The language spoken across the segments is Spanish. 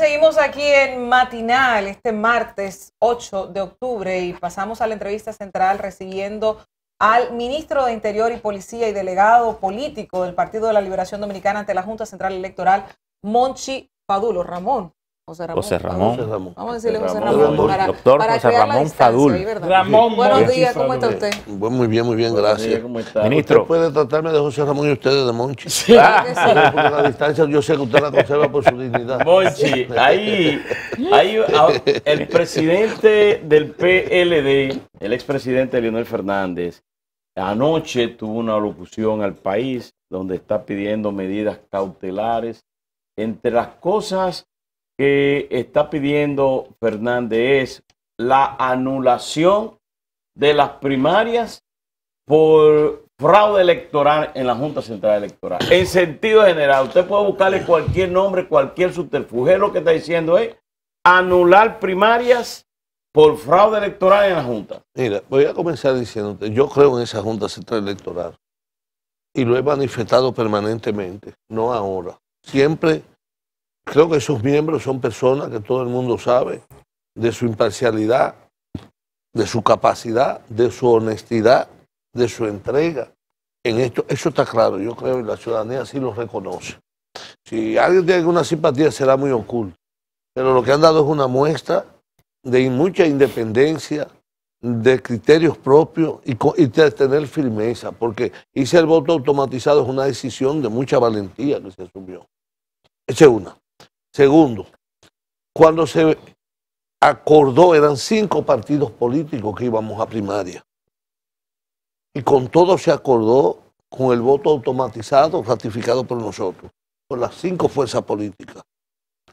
seguimos aquí en Matinal este martes 8 de octubre y pasamos a la entrevista central recibiendo al ministro de Interior y Policía y delegado político del Partido de la Liberación Dominicana ante la Junta Central Electoral, Monchi Padulo. Ramón, José Ramón. Ramón. Vamos a decirle José Ramón. doctor José Ramón Fadul. Ramón Buenos días, ¿cómo está usted? muy bien, muy bien, gracias. Ministro. puede tratarme de José Ramón y ustedes de Monchi? Sí. Ah. sí. la distancia yo sé que usted la conserva por su dignidad. Monchi, ahí, ahí ah, el presidente del PLD, el expresidente Leonel Fernández, anoche tuvo una locución al país donde está pidiendo medidas cautelares. Entre las cosas que está pidiendo Fernández es la anulación de las primarias por fraude electoral en la Junta Central Electoral. En sentido general, usted puede buscarle cualquier nombre, cualquier subterfugio. Lo que está diciendo es anular primarias por fraude electoral en la Junta. Mira, voy a comenzar diciéndote, yo creo en esa Junta Central Electoral y lo he manifestado permanentemente, no ahora. Siempre Creo que esos miembros son personas que todo el mundo sabe de su imparcialidad, de su capacidad, de su honestidad, de su entrega. En esto, eso está claro, yo creo, y la ciudadanía sí lo reconoce. Si alguien tiene alguna simpatía será muy oculto, pero lo que han dado es una muestra de mucha independencia, de criterios propios y, de tener firmeza, porque hice el voto automatizado es una decisión de mucha valentía que se asumió. es una. Segundo, cuando se acordó, eran cinco partidos políticos que íbamos a primaria. Y con todo se acordó con el voto automatizado ratificado por nosotros, por las cinco fuerzas políticas,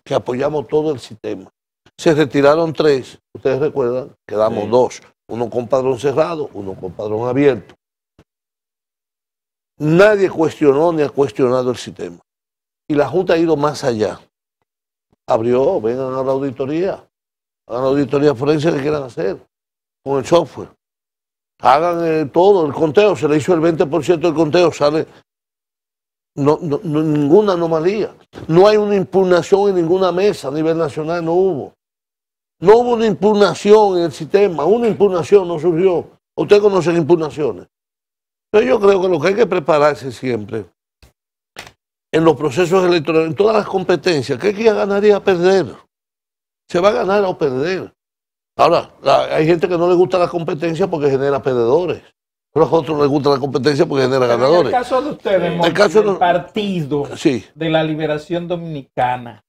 que apoyamos todo el sistema. Se retiraron tres, ustedes recuerdan, quedamos dos, uno con padrón cerrado, uno con padrón abierto. Nadie cuestionó ni ha cuestionado el sistema. Y la Junta ha ido más allá abrió, vengan a la auditoría, a la auditoría forense que quieran hacer con el software. Hagan eh, todo, el conteo, se le hizo el 20% del conteo, sale no, ninguna anomalía. No hay una impugnación en ninguna mesa a nivel nacional, no hubo. No hubo una impugnación en el sistema, una impugnación no surgió. Ustedes conocen impugnaciones. Pero yo creo que lo que hay que prepararse siempre en los procesos electorales, en todas las competencias. ¿Qué quiere ganar y a perder? Se va a ganar o perder. Ahora, hay gente que no le gusta la competencia porque genera perdedores. Pero a otros les gusta la competencia porque genera ganadores. En el caso de ustedes, el partido de la liberación dominicana,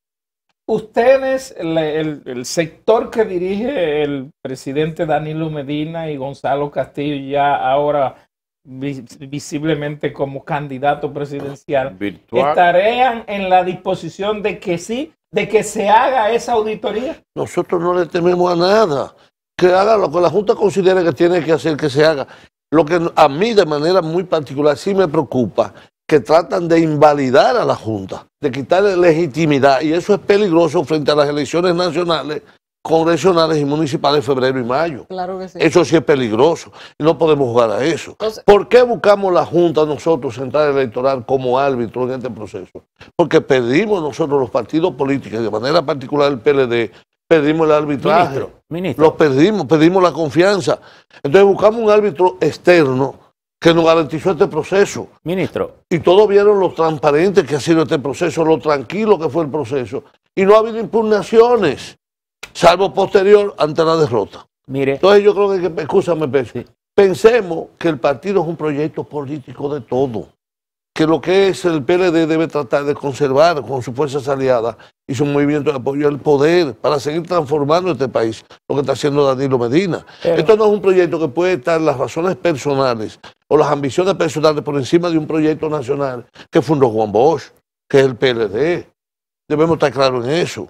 ustedes, el, el, sector que dirige el presidente Danilo Medina y Gonzalo Castillo, ya ahora visiblemente como candidato presidencial, Virtual. estarían en la disposición de que sí, de que se haga esa auditoría. Nosotros no le tememos a nada. Que haga lo que la Junta considere que tiene que hacer, que se haga. Lo que a mí de manera muy particular sí me preocupa, que tratan de invalidar a la Junta, de quitarle legitimidad, y eso es peligroso frente a las elecciones nacionales congresionales y municipales febrero y mayo. Claro que sí. Eso sí es peligroso y no podemos jugar a eso. ¿Por qué buscamos la Junta nosotros, Central Electoral, como árbitro en este proceso? Porque pedimos nosotros los partidos políticos, de manera particular el PLD, perdimos el arbitraje. Los perdimos, pedimos la confianza. Entonces buscamos un árbitro externo que nos garantizó este proceso. Ministro. Y todos vieron lo transparente que ha sido este proceso, lo tranquilo que fue el proceso. Y no ha habido impugnaciones salvo posterior ante la derrota. Mire. Entonces yo creo que, escúchame, pensemos que el partido es un proyecto político de todo, que lo que es el PLD debe tratar de conservar con sus fuerzas aliadas y su movimiento de apoyo al poder para seguir transformando este país, lo que está haciendo Danilo Medina. Esto no es un proyecto que puede estar las razones personales o las ambiciones personales por encima de un proyecto nacional que fundó Juan Bosch, que es el PLD. Debemos estar claros en eso.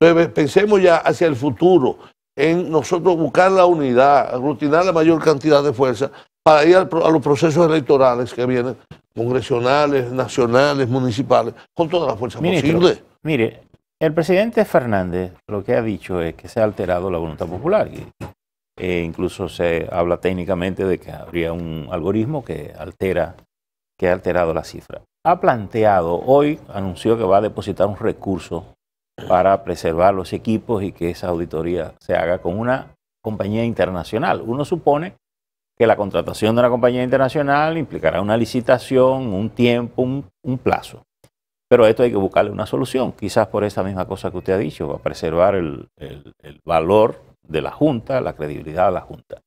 Entonces, pensemos ya hacia el futuro, en nosotros buscar la unidad, aglutinar la mayor cantidad de fuerza para ir a los procesos electorales que vienen, congresionales, nacionales, municipales, con toda la fuerza posible. Mire, el presidente Fernández lo que ha dicho es que se ha alterado la voluntad popular. e incluso se habla técnicamente de que habría un algoritmo que altera, que ha alterado la cifra. Ha planteado, hoy anunció que va a depositar un recurso para preservar los equipos y que esa auditoría se haga con una compañía internacional. Uno supone que la contratación de una compañía internacional implicará una licitación, un tiempo, un, plazo. Pero esto hay que buscarle una solución, quizás por esa misma cosa que usted ha dicho, para preservar el valor de la Junta, la credibilidad de la Junta.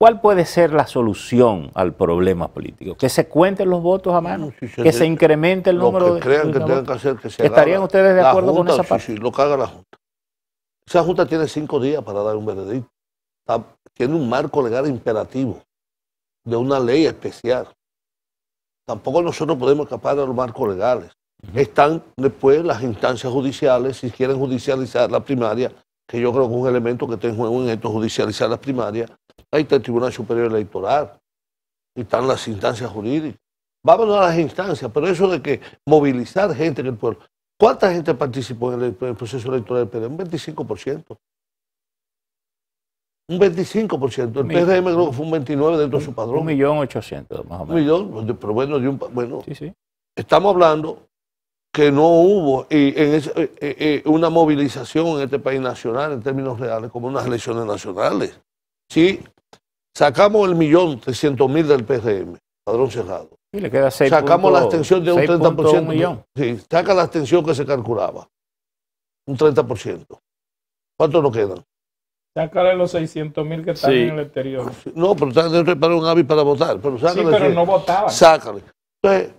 ¿Cuál puede ser la solución al problema político? Que se cuenten los votos a mano, que se, incremente el número crean de, que que hacer, que se ¿Estarían ustedes de acuerdo con esa parte? Sí, sí, lo que haga la Junta. Esa Junta tiene cinco días para dar un veredicto. tiene un marco legal imperativo de una ley especial. Tampoco nosotros podemos escapar de los marcos legales. Están después las instancias judiciales, si quieren judicializar la primaria, que yo creo que es un elemento que tengo en esto, judicializar la primaria, Ahí está el Tribunal Superior Electoral. Y están las instancias jurídicas. Vamos a las instancias, pero eso de que movilizar gente en el pueblo. ¿Cuánta gente participó en el, proceso electoral del PRM? Un 25%. Un 25%. El PDM creo que fue un 29% dentro de su padrón. Un millón ochocientos, más o menos. Un millón, pero bueno, bueno estamos hablando que no hubo eh, eh, eh, una movilización en este país nacional en términos reales, como unas elecciones nacionales. Sí, sacamos el millón trescientos mil del PRM, padrón cerrado. Y le queda Sacamos la extensión de un 30%. Millón. Sí, saca la extensión que se calculaba. Un 30%. ¿Cuánto nos quedan? Sácale los 600 mil que están en el exterior. Ah, no, pero están dentro de un hábito para votar. Pero sí, pero no votaban. Sácale. Entonces,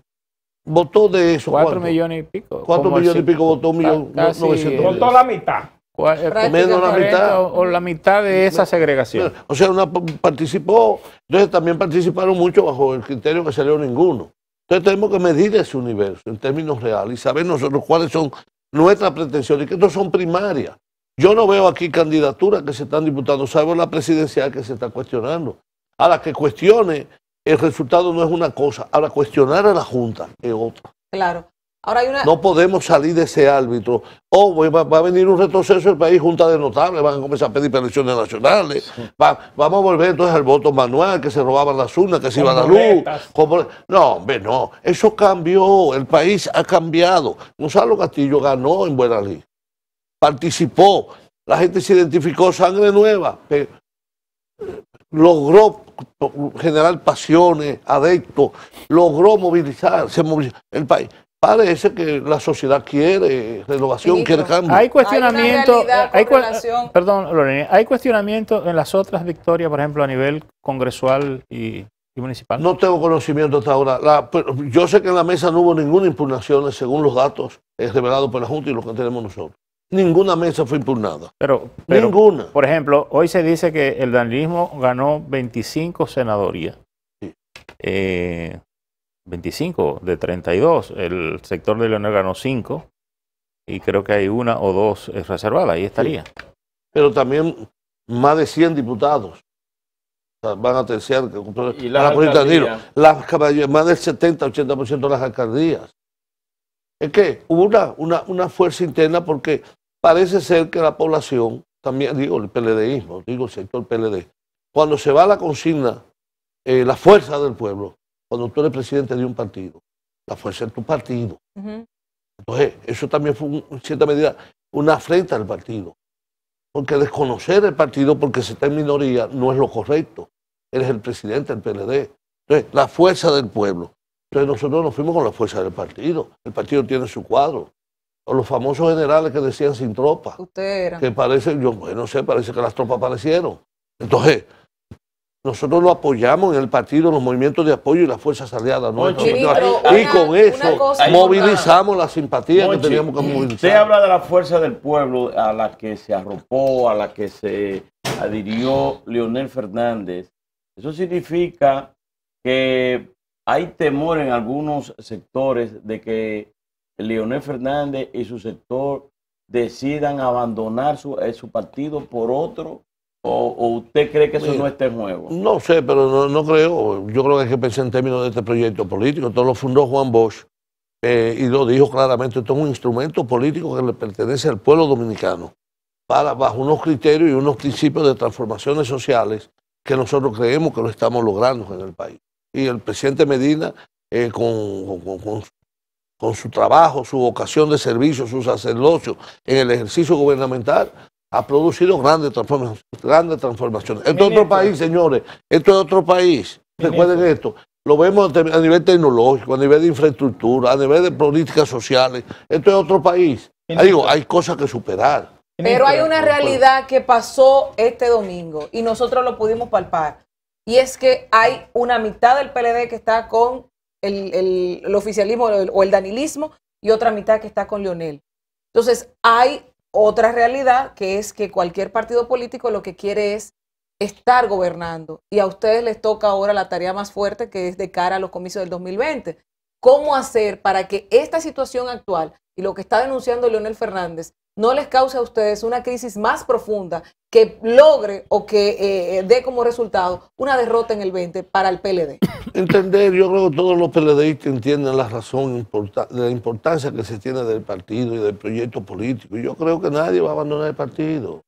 votó de eso. Cuatro millones y pico. Cuatro millones y pico votó un millón. votó la mitad o, la mitad. de esa segregación. O sea, una participó, entonces también participaron mucho bajo el criterio que salió ninguno. Entonces tenemos que medir ese universo en términos reales y saber nosotros cuáles son nuestras pretensiones, que no son primarias. Yo no veo aquí candidaturas que se están disputando, salvo la presidencial que se está cuestionando. A la que cuestione, el resultado no es una cosa, a la cuestionar a la Junta es otra. Claro. No podemos salir de ese árbitro. O oh, va, a venir un retroceso el país, junta de notables, van a comenzar a pedir elecciones nacionales. vamos a volver entonces al voto manual, que se robaban las urnas, que se iba la luz. No, hombre, no. Eso cambió. El país ha cambiado. Gonzalo Castillo ganó en Buena Participó. La gente se identificó, sangre nueva. Logró generar pasiones, adeptos, logró movilizar, el país. Parece que la sociedad quiere renovación, quiere cambio. Hay cuestionamiento, perdón, Lorena, hay cuestionamiento en las otras victorias, por ejemplo, a nivel congresual y, municipal. No tengo conocimiento hasta ahora. Pues, yo sé que en la mesa no hubo ninguna impugnación según los datos eh, revelados por la Junta y los que tenemos nosotros. Ninguna mesa fue impugnada. Pero, ninguna. Por ejemplo, hoy se dice que el danilismo ganó 25 senadorías. Sí. Eh, 25 de 32. El sector de Leonel ganó 5 y creo que hay una o dos eh, reservadas, ahí estaría. Pero también más de 100 diputados van a terciar y de las más del 70-80% de las alcaldías. Es que hubo una, una, fuerza interna porque parece ser que la población, también digo el PLDismo, digo el sector PLD, cuando se va a la consigna, eh, la fuerza del pueblo, cuando tú eres presidente de un partido, la fuerza es tu partido. Entonces, eso también fue, en cierta medida, una afrenta al partido. Porque desconocer el partido porque se está en minoría no es lo correcto. Eres el presidente del PLD. Entonces, la fuerza del pueblo. Entonces, nosotros nos fuimos con la fuerza del partido. El partido tiene su cuadro. O los famosos generales que decían sin tropas. Usted era. Que parece, yo no sé, parece que las tropas aparecieron. Entonces, nosotros lo apoyamos en el partido, los movimientos de apoyo y las fuerzas aliadas. y con eso movilizamos la simpatía que teníamos que movilizar. Usted habla de la fuerza del pueblo a la que se arropó, a la que se adhirió Leonel Fernández. Eso significa que hay temor en algunos sectores de que Leonel Fernández y su sector decidan abandonar su eh, partido por otro o, usted cree que eso no está nuevo No sé, pero no, creo. Yo creo que hay que pensar en términos de este proyecto político. Entonces lo fundó Juan Bosch eh, y lo dijo claramente. Esto es un instrumento político que le pertenece al pueblo dominicano para, bajo unos criterios y unos principios de transformaciones sociales que nosotros creemos que lo estamos logrando en el país. Y el presidente Medina, eh, con, con su trabajo, su vocación de servicio, su sacerdocio en el ejercicio gubernamental, ha producido grandes transformaciones. Grandes transformaciones. Esto es otro país, señores. Esto es otro país. Recuerden esto. Lo vemos a nivel tecnológico, a nivel de infraestructura, a nivel de políticas sociales. Esto es otro país. digo, hay cosas que superar. Pero hay una realidad que pasó este domingo y nosotros lo pudimos palpar. Y es que hay una mitad del PLD que está con el, oficialismo o el danilismo y otra mitad que está con Lionel. Entonces, hay otra realidad que es que cualquier partido político lo que quiere es estar gobernando y a ustedes les toca ahora la tarea más fuerte que es de cara a los comicios del 2020. ¿Cómo hacer para que esta situación actual y lo que está denunciando Leonel Fernández no les cause a ustedes una crisis más profunda que logre o que eh, dé como resultado una derrota en el 20 para el PLD. Entender, yo creo que todos los PLDistas entienden la razón, de la importancia que se tiene del partido y del proyecto político. Yo creo que nadie va a abandonar el partido.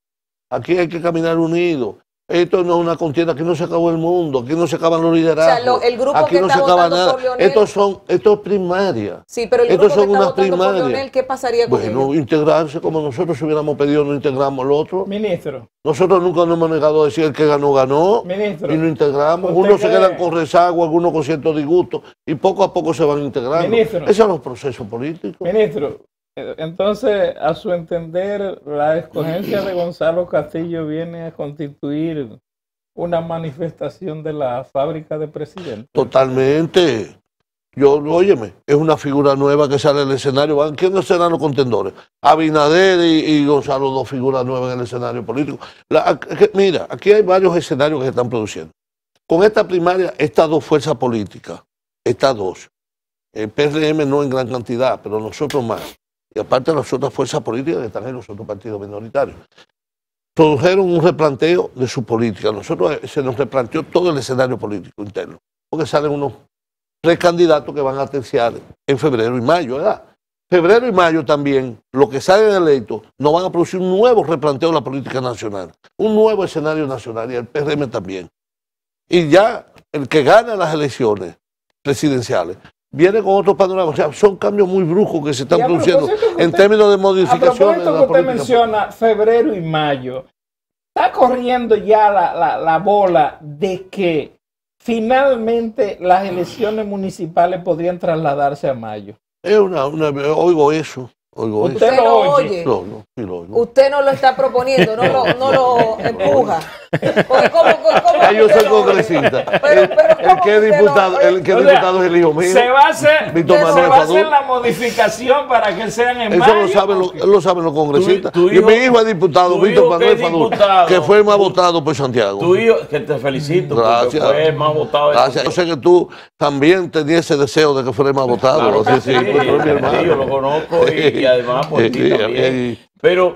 Aquí hay que caminar unido. Esto no es una contienda, aquí no se acabó el mundo, aquí no se acaban los liderazgos. aquí no se acaba nada. estos son, esto es primaria. Sí, pero el grupo estos son que está ¿Qué pasaría con Bueno, integrarse como nosotros hubiéramos pedido, no integramos el otro. Ministro. Nosotros nunca nos hemos negado a decir el que ganó, ganó. Ministro. Y no integramos. Unos se quedan con rezago, algunos con cierto disgusto. Y poco a poco se van integrando. Ministro. Esos son los procesos políticos. Ministro, eh, entonces, a su entender, la escogencia de Gonzalo Castillo viene a constituir una manifestación de la fábrica de presidentes. Totalmente. Yo, óyeme, es una figura nueva que sale el escenario. ¿Quiénes serán los contendores? Abinader y, Gonzalo, dos figuras nuevas en el escenario político. mira, aquí hay varios escenarios que se están produciendo. Con esta primaria, estas dos fuerzas políticas, estas dos, el PRM no en gran cantidad, pero nosotros más, y aparte las otras fuerzas políticas que están en los otros partidos minoritarios. Produjeron un replanteo de su política. Nosotros eh, se nos replanteó todo el escenario político interno, porque salen unos tres candidatos que van a terciar en febrero y mayo, ¿verdad? Febrero y mayo también, los que salen electos no van a producir un nuevo replanteo de la política nacional, un nuevo escenario nacional y el PRM también. Y ya el que gana las elecciones presidenciales viene con otro panorama. O sea, son cambios muy bruscos que se están produciendo en términos de modificación. A propósito que usted menciona febrero y mayo, está corriendo ya la, bola de que finalmente las elecciones municipales podrían trasladarse a mayo. Es una, oigo eso. ¿Usted no lo oye? No, lo Usted no lo está proponiendo, no lo, no lo empuja. Pues, cómo yo soy congresista. el que diputado, el que diputado es el hijo mío. Se va a hacer, va a hacer la modificación para que sean en Eso lo saben, lo, saben los congresistas. Y mi hijo es diputado, Víctor Manuel Fadul, que fue más votado por Santiago. Tu hijo, que te felicito, Gracias. fue el más votado. Gracias. Yo sé que tú también tenías ese deseo de que fuera más votado. sí, sí, yo lo conozco y además por eh, ti eh, eh. Pero,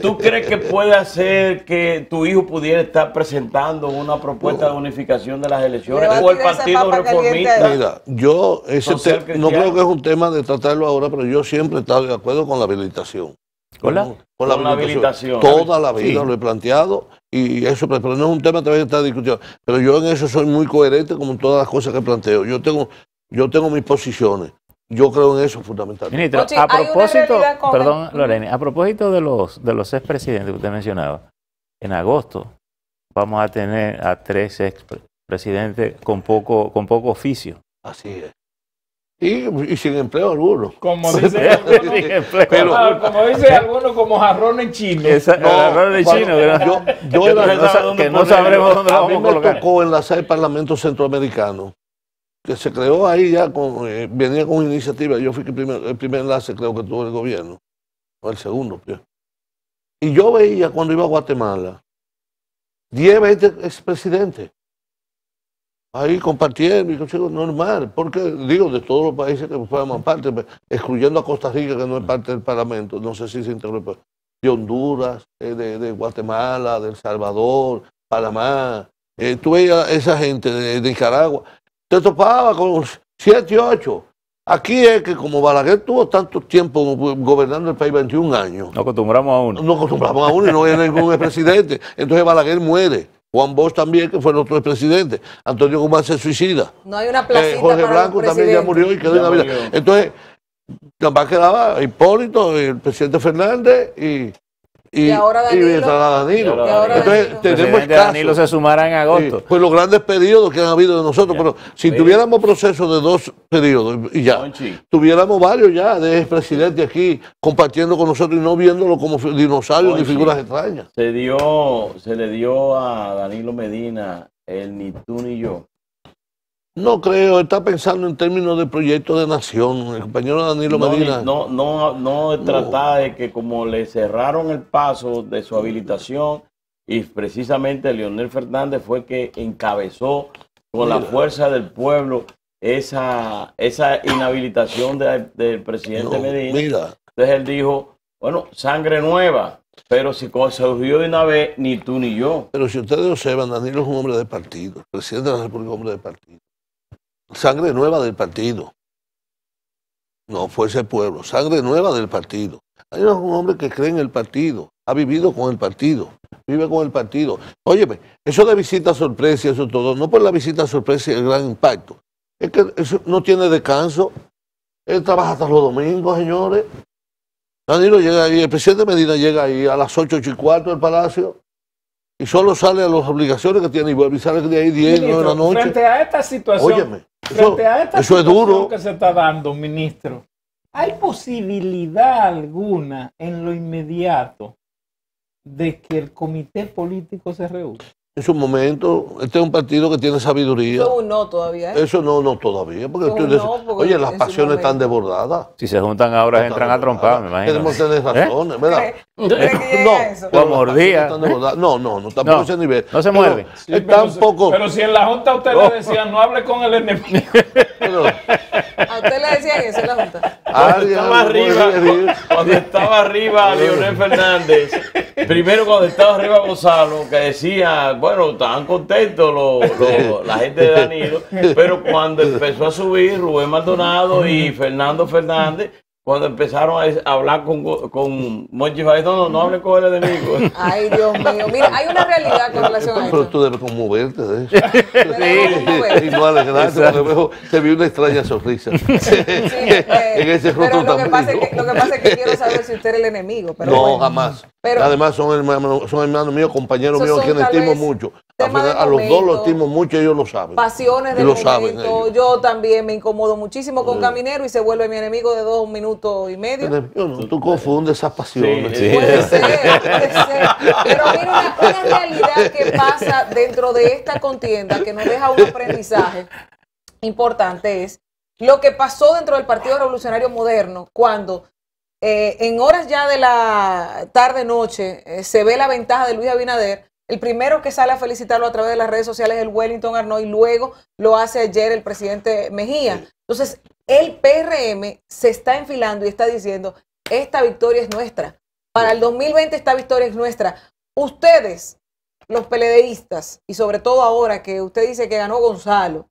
¿tú crees que puede hacer que tu hijo pudiera estar presentando una propuesta de unificación de las elecciones o el Partido Reformista? Mira, yo ese no creo que es un tema de tratarlo ahora, pero yo siempre he estado de acuerdo con la habilitación. ¿Con la, con la, habilitación. Toda la vida lo he planteado y eso, pero no es un tema que estar discutiendo. Pero yo en eso soy muy coherente como todas las cosas que planteo. Yo tengo, yo tengo mis posiciones. Yo creo en eso fundamentalmente. Ministro, a propósito, perdón, Lorena, a propósito de los de los expresidentes que usted mencionaba, en agosto vamos a tener a tres expresidentes con poco con poco oficio. Así es. Y, sin empleo alguno. Como dice alguno, ah, como, dice como jarrón en chino. Esa, no, jarrón en chino. Yo, yo, no, que no sabremos dónde a vamos a mí me en tocó enlazar el Parlamento Centroamericano que se creó ahí ya, con, eh, venía con iniciativa, yo fui el primer, enlace creo que tuvo el gobierno, o el segundo. Y yo veía cuando iba a Guatemala 10, 20 presidente ahí compartiendo, y normal, porque digo, de todos los países que forman parte, pues, excluyendo a Costa Rica, que no es parte del Parlamento, no sé si se interrumpe, de Honduras, eh, de, Guatemala, de El Salvador, Panamá, tuve eh, tú esa gente de Nicaragua, se topaba con siete, 8. Aquí es que como Balaguer tuvo tanto tiempo gobernando el país, 21 años. Nos acostumbramos a uno. Nos acostumbramos a uno y no había ningún expresidente. Entonces Balaguer muere. Juan Bosch también, que fue otro expresidente. Antonio Guzmán se suicida. No hay una placita eh, Jorge Blanco también ya murió y quedó en la vida. Entonces, nada quedaba Hipólito, el presidente Fernández y, y, entrará ahora Danilo. Danilo. Pues, Danilo. se sumará en agosto. pues los grandes periodos que han habido de nosotros, pero si pues, tuviéramos proceso de dos periodos y ya, tuviéramos varios ya de presidente aquí compartiendo con nosotros y no viéndolo como dinosaurios ni figuras extrañas. Se dio, se le dio a Danilo Medina el ni tú ni yo no creo, está pensando en términos de proyecto de nación. El compañero Danilo Medina. No, no, no, no trata de que como le cerraron el paso de su habilitación y precisamente Leonel Fernández fue que encabezó con la fuerza del pueblo esa, esa inhabilitación del presidente Medina. Mira. Entonces él dijo, bueno, sangre nueva. Pero si surgió de una vez, ni tú ni yo. Pero si ustedes observan, Danilo es un hombre de partido, el presidente de la República es un hombre de partido sangre nueva del partido. No fue ese pueblo, sangre nueva del partido. Hay un hombre que cree en el partido, ha vivido con el partido, vive con el partido. Óyeme, eso de visita sorpresa, eso todo, no por la visita sorpresa y el gran impacto. Es que no tiene descanso. Él trabaja hasta los domingos, señores. Danilo llega ahí, el presidente Medina llega ahí a las 8, y cuarto del palacio y solo sale a las obligaciones que tiene y vuelve y sale de ahí 10, de la noche. Frente a esta situación, Frente esta eso es duro. que se está dando, ministro, ¿hay posibilidad alguna en lo inmediato de que el comité político se reúna? En su momento, este es un partido que tiene sabiduría. Eso no todavía. ¿eh? Eso no, no todavía. Porque, oye, las pasiones están desbordadas. Si se juntan ahora, entran a trompar, me imagino. Tenemos tener ¿Eh? razones, ¿verdad? No, ¿eh? No, no, no, tampoco ese nivel. No se mueve pero, si en la Junta usted le decían, no hable con el enemigo. a usted le decía eso en la Junta. Cuando, estaba, arriba, cuando estaba arriba, cuando estaba arriba Leonel Fernández Primero cuando estaba arriba Gonzalo, que decía, bueno, estaban contentos la gente de Danilo, pero cuando empezó a subir Rubén Maldonado y Fernando Fernández, cuando empezaron a hablar con, con Monchi no, no hablen con el enemigo. Ay, Dios mío. Mira, hay una realidad con relación a eso. Pero tú debes conmoverte de eso. sí. Y no alegrarte, se vio una extraña sonrisa. Sí, eh, en ese rostro lo que, pasa es que, lo que pasa es que quiero saber si usted es el enemigo. Pero no, jamás. Pero, Además, son hermanos, son hermanos míos, compañeros míos, quienes estimo mucho a, los dos lo estimo mucho, ellos lo saben. Pasiones de momento. yo también me incomodo muchísimo con Caminero y se vuelve mi enemigo de dos minutos y medio. tú confundes esas pasiones. Puede ser, Pero mira, una, realidad que pasa dentro de esta contienda que nos deja un aprendizaje importante es lo que pasó dentro del Partido Revolucionario Moderno cuando eh, en horas ya de la tarde-noche eh, se ve la ventaja de Luis Abinader el primero que sale a felicitarlo a través de las redes sociales es el Wellington y luego lo hace ayer el presidente Mejía. Entonces, el PRM se está enfilando y está diciendo, esta victoria es nuestra. Para el 2020 esta victoria es nuestra. Ustedes, los peledeístas, y sobre todo ahora que usted dice que ganó Gonzalo.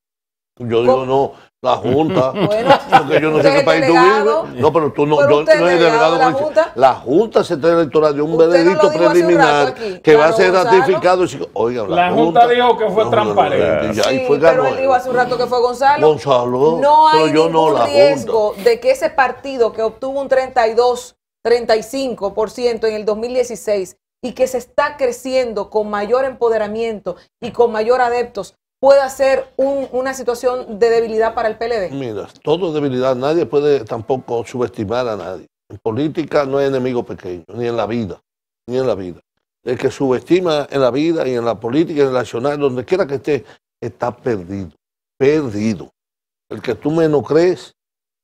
Yo digo no, la Junta. Bueno, porque yo no sé qué país tú vives. No, pero tú no, yo no he delegado de la Junta. La Junta se está electoral de un veredicto preliminar que va a ser ratificado. oiga, la, junta, dijo que fue transparente. sí, ahí fue pero él dijo hace un rato que fue Gonzalo. Gonzalo. No hay pero yo ningún la riesgo de que ese partido que obtuvo un 32, 35% en el 2016 y que se está creciendo con mayor empoderamiento y con mayor adeptos pueda ser una situación de debilidad para el PLD? Mira, todo es debilidad. Nadie puede tampoco subestimar a nadie. En política no hay enemigo pequeño, ni en la vida, ni en la vida. El que subestima en la vida y en la política y en el nacional, donde quiera que esté, está perdido, perdido. El que tú menos crees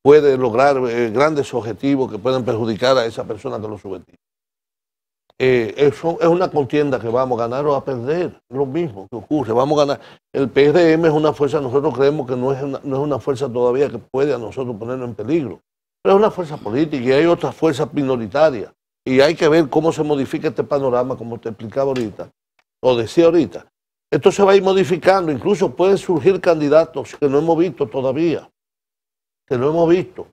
puede lograr eh, grandes objetivos que pueden perjudicar a esa persona que lo subestima. Eh, eso es una contienda que vamos a ganar o a perder, lo mismo que ocurre, vamos a ganar. El PRM es una fuerza, nosotros creemos que no es una, no es una fuerza todavía que puede a nosotros ponernos en peligro, pero es una fuerza política y hay otras fuerzas minoritarias y hay que ver cómo se modifica este panorama, como te explicaba ahorita, o decía ahorita. Esto se va a ir modificando, incluso pueden surgir candidatos que no hemos visto todavía, que no hemos visto.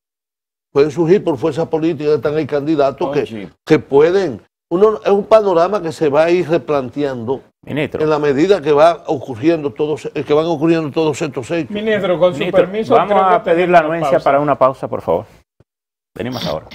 Pueden surgir por fuerza política, están ahí candidatos que, que pueden es un panorama que se va a ir replanteando en la medida que, va ocurriendo todos, eh, que van ocurriendo todos estos hechos. Ministro, con su permiso. Vamos a pedir la anuencia para una pausa, por favor. Venimos ahora.